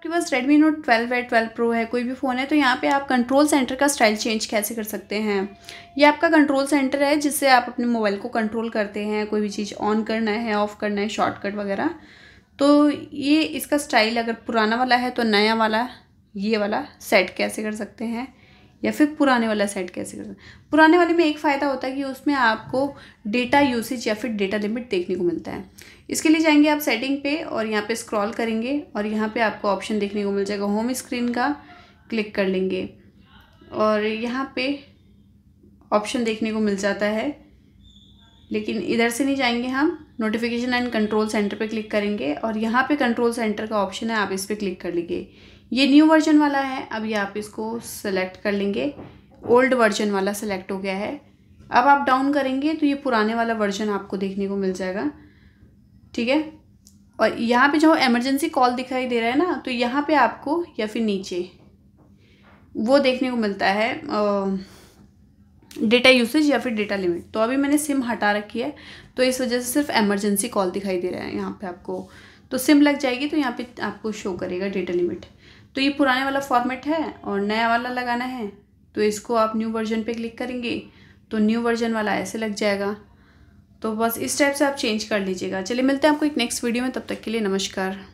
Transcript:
आपके पास Redmi note 12 है 12 pro है कोई भी फ़ोन है तो यहाँ पे आप कंट्रोल सेंटर का स्टाइल चेंज कैसे कर सकते हैं ये आपका कंट्रोल सेंटर है जिससे आप अपने मोबाइल को कंट्रोल करते हैं कोई भी चीज़ ऑन करना है ऑफ़ करना है शॉर्टकट वगैरह तो ये इसका स्टाइल अगर पुराना वाला है तो नया वाला ये वाला सेट कैसे कर सकते हैं या फिर पुराने वाला सेट कैसे कर हैं पुराने वाले में एक फ़ायदा होता है कि उसमें आपको डेटा यूसेज या फिर डेटा लिमिट देखने को मिलता है इसके लिए जाएंगे आप सेटिंग पे और यहाँ पे स्क्रॉल करेंगे और यहाँ पे आपको ऑप्शन देखने को मिल जाएगा होम स्क्रीन का क्लिक कर लेंगे और यहाँ पे ऑप्शन देखने को मिल जाता है लेकिन इधर से नहीं जाएंगे हम नोटिफिकेशन एंड कंट्रोल सेंटर पे क्लिक करेंगे और यहाँ पे कंट्रोल सेंटर का ऑप्शन है आप इस पर क्लिक कर लीजिए ये न्यू वर्जन वाला है अभी आप इसको सेलेक्ट कर लेंगे ओल्ड वर्जन वाला सेलेक्ट हो गया है अब आप डाउन करेंगे तो ये पुराने वाला वर्जन आपको देखने को मिल जाएगा ठीक है और यहाँ पे जो इमरजेंसी कॉल दिखाई दे रहा है ना तो यहाँ पे आपको या फिर नीचे वो देखने को मिलता है आ, डेटा यूसेज या फिर डेटा लिमिट तो अभी मैंने सिम हटा रखी है तो इस वजह से सिर्फ एमरजेंसी कॉल दिखाई दे रहा है यहाँ पे आपको तो सिम लग जाएगी तो यहाँ पे आपको शो करेगा डेटा लिमिट तो ये पुराने वाला फॉर्मेट है और नया वाला लगाना है तो इसको आप न्यू वर्जन पे क्लिक करेंगे तो न्यू वर्जन वाला ऐसे लग जाएगा तो बस इस टाइप से आप चेंज कर लीजिएगा चलिए मिलते हैं आपको एक नेक्स्ट वीडियो में तब तक के लिए नमस्कार